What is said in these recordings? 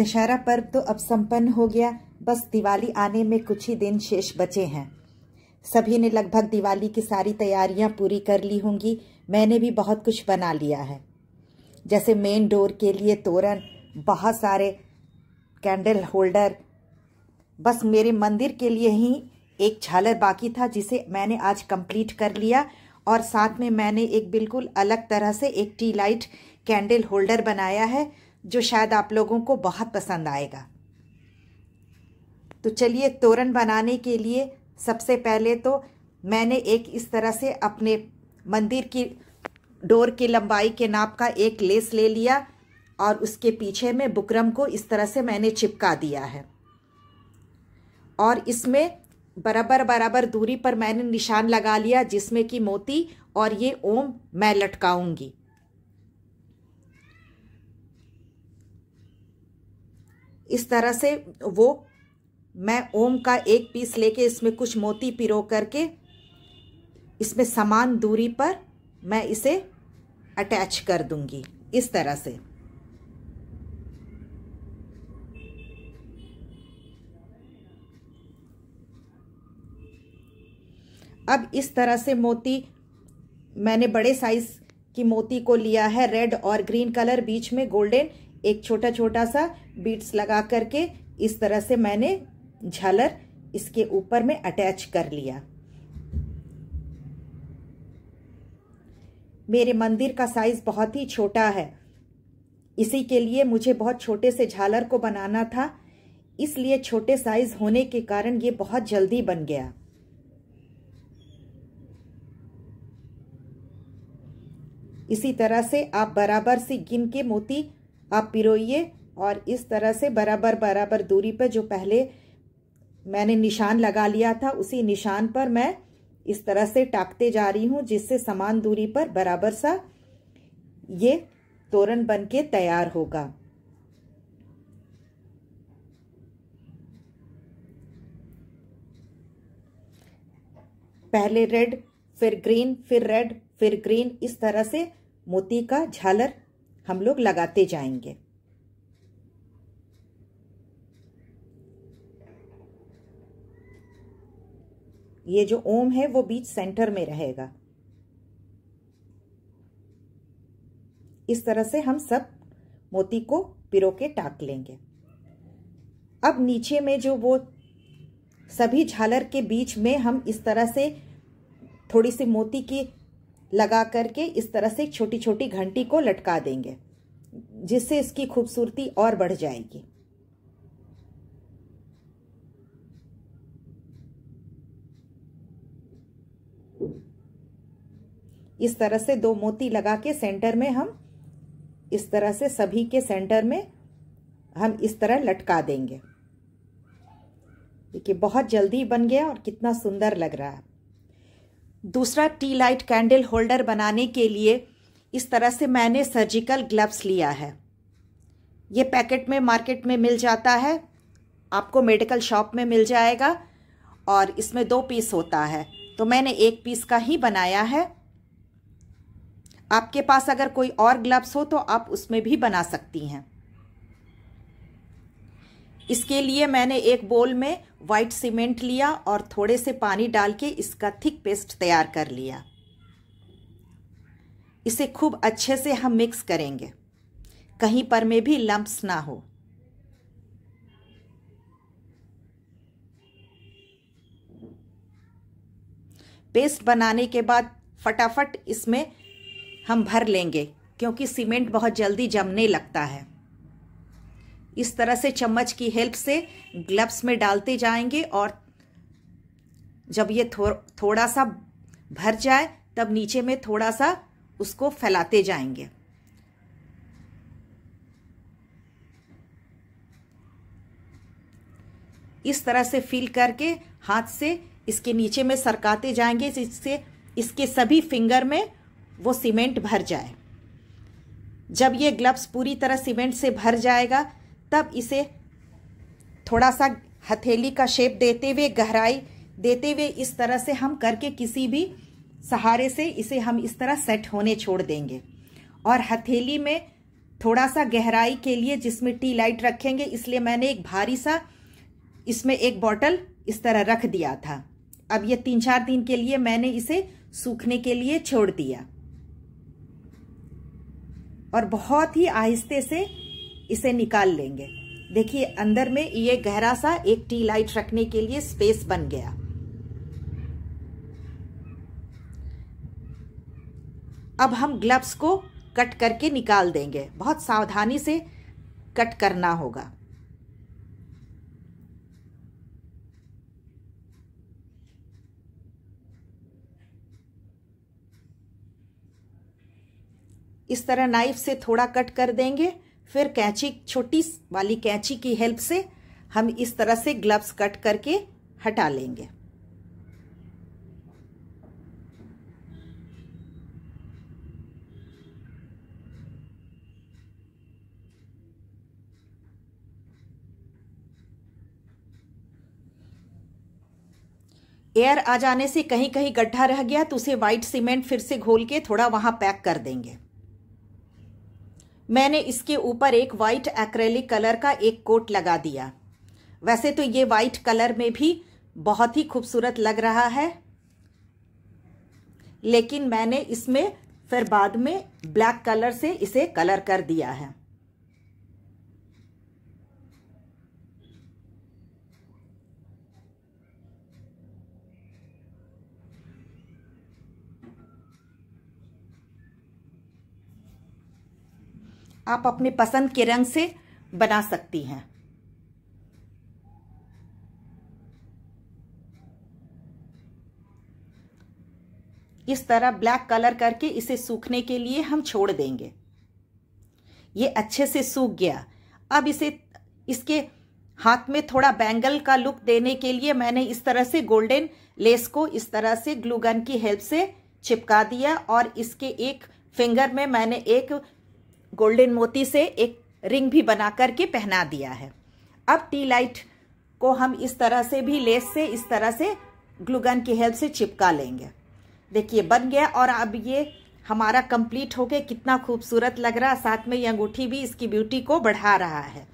दशहरा पर्व तो अब संपन्न हो गया बस दिवाली आने में कुछ ही दिन शेष बचे हैं सभी ने लगभग दिवाली की सारी तैयारियां पूरी कर ली होंगी मैंने भी बहुत कुछ बना लिया है जैसे मेन डोर के लिए तोरण बहुत सारे कैंडल होल्डर बस मेरे मंदिर के लिए ही एक झालर बाकी था जिसे मैंने आज कंप्लीट कर लिया और साथ में मैंने एक बिल्कुल अलग तरह से एक टी लाइट कैंडल होल्डर बनाया है जो शायद आप लोगों को बहुत पसंद आएगा तो चलिए तोरण बनाने के लिए सबसे पहले तो मैंने एक इस तरह से अपने मंदिर की डोर की लंबाई के नाप का एक लेस ले लिया और उसके पीछे में बुकरम को इस तरह से मैंने चिपका दिया है और इसमें बराबर बराबर दूरी पर मैंने निशान लगा लिया जिसमें कि मोती और ये ओम मैं लटकाऊंगी इस तरह से वो मैं ओम का एक पीस लेके इसमें कुछ मोती पिरो करके इसमें समान दूरी पर मैं इसे अटैच कर दूंगी इस तरह से अब इस तरह से मोती मैंने बड़े साइज की मोती को लिया है रेड और ग्रीन कलर बीच में गोल्डन एक छोटा छोटा सा बीट्स लगा करके इस तरह से मैंने झालर इसके ऊपर में अटैच कर लिया मेरे मंदिर का साइज बहुत ही छोटा है इसी के लिए मुझे बहुत छोटे से झालर को बनाना था इसलिए छोटे साइज होने के कारण ये बहुत जल्दी बन गया इसी तरह से आप बराबर से गिन के मोती आप पिरोइए और इस तरह से बराबर बराबर दूरी पर जो पहले मैंने निशान लगा लिया था उसी निशान पर मैं इस तरह से टाकते जा रही हूँ जिससे समान दूरी पर बराबर सा ये तोरण बन के तैयार होगा पहले रेड फिर ग्रीन फिर रेड फिर ग्रीन इस तरह से मोती का झालर हम लोग लगाते जाएंगे ये जो ओम है वो बीच सेंटर में रहेगा इस तरह से हम सब मोती को पिरो के टाक लेंगे अब नीचे में जो वो सभी झालर के बीच में हम इस तरह से थोड़ी सी मोती की लगा करके इस तरह से छोटी छोटी घंटी को लटका देंगे जिससे इसकी खूबसूरती और बढ़ जाएगी इस तरह से दो मोती लगा के सेंटर में हम इस तरह से सभी के सेंटर में हम इस तरह लटका देंगे देखिए बहुत जल्दी बन गया और कितना सुंदर लग रहा है दूसरा टी लाइट कैंडल होल्डर बनाने के लिए इस तरह से मैंने सर्जिकल ग्लव्स लिया है ये पैकेट में मार्केट में मिल जाता है आपको मेडिकल शॉप में मिल जाएगा और इसमें दो पीस होता है तो मैंने एक पीस का ही बनाया है आपके पास अगर कोई और ग्लव्स हो तो आप उसमें भी बना सकती हैं इसके लिए मैंने एक बोल में वाइट सीमेंट लिया और थोड़े से पानी डाल के इसका थिक पेस्ट तैयार कर लिया इसे खूब अच्छे से हम मिक्स करेंगे कहीं पर में भी लम्ब्स ना हो पेस्ट बनाने के बाद फटाफट इसमें हम भर लेंगे क्योंकि सीमेंट बहुत जल्दी जमने लगता है इस तरह से चम्मच की हेल्प से ग्लब्स में डालते जाएंगे और जब ये थो, थोड़ा सा भर जाए तब नीचे में थोड़ा सा उसको फैलाते जाएंगे इस तरह से फील करके हाथ से इसके नीचे में सरकाते जाएंगे जिससे इसके सभी फिंगर में वो सीमेंट भर जाए जब ये ग्लव्स पूरी तरह सीमेंट से भर जाएगा तब इसे थोड़ा सा हथेली का शेप देते हुए गहराई देते हुए इस तरह से हम करके किसी भी सहारे से इसे हम इस तरह सेट होने छोड़ देंगे और हथेली में थोड़ा सा गहराई के लिए जिसमें टी लाइट रखेंगे इसलिए मैंने एक भारी सा इसमें एक बॉटल इस तरह रख दिया था अब ये तीन चार दिन के लिए मैंने इसे सूखने के लिए छोड़ दिया और बहुत ही आहिस्ते से इसे निकाल लेंगे देखिए अंदर में ये गहरा सा एक टी लाइट रखने के लिए स्पेस बन गया अब हम ग्लव्स को कट करके निकाल देंगे बहुत सावधानी से कट करना होगा इस तरह नाइफ से थोड़ा कट कर देंगे फिर कैंची छोटी वाली कैंची की हेल्प से हम इस तरह से ग्लव्स कट करके हटा लेंगे एयर आ जाने से कहीं कहीं गड्ढा रह गया तो उसे व्हाइट सीमेंट फिर से घोल के थोड़ा वहां पैक कर देंगे मैंने इसके ऊपर एक वाइट एक्रेलिक कलर का एक कोट लगा दिया वैसे तो ये वाइट कलर में भी बहुत ही खूबसूरत लग रहा है लेकिन मैंने इसमें फिर बाद में ब्लैक कलर से इसे कलर कर दिया है आप अपने पसंद के रंग से बना सकती हैं इस तरह ब्लैक कलर करके इसे सूखने के लिए हम छोड़ देंगे ये अच्छे से सूख गया अब इसे इसके हाथ में थोड़ा बैंगल का लुक देने के लिए मैंने इस तरह से गोल्डन लेस को इस तरह से ग्लूगन की हेल्प से चिपका दिया और इसके एक फिंगर में मैंने एक गोल्डन मोती से एक रिंग भी बना करके पहना दिया है अब टी लाइट को हम इस तरह से भी लेस से इस तरह से ग्लूगन की हेल्प से चिपका लेंगे देखिए बन गया और अब ये हमारा कंप्लीट गया कितना खूबसूरत लग रहा साथ में ये अंगूठी भी इसकी ब्यूटी को बढ़ा रहा है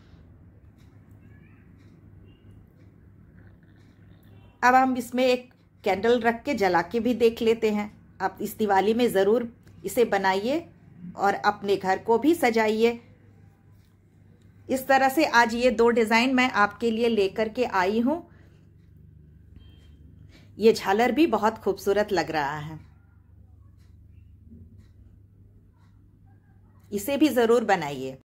अब हम इसमें एक कैंडल रख के जला के भी देख लेते हैं आप इस दिवाली में ज़रूर इसे बनाइए और अपने घर को भी सजाइए इस तरह से आज ये दो डिज़ाइन मैं आपके लिए लेकर के आई हूं ये झालर भी बहुत खूबसूरत लग रहा है इसे भी ज़रूर बनाइए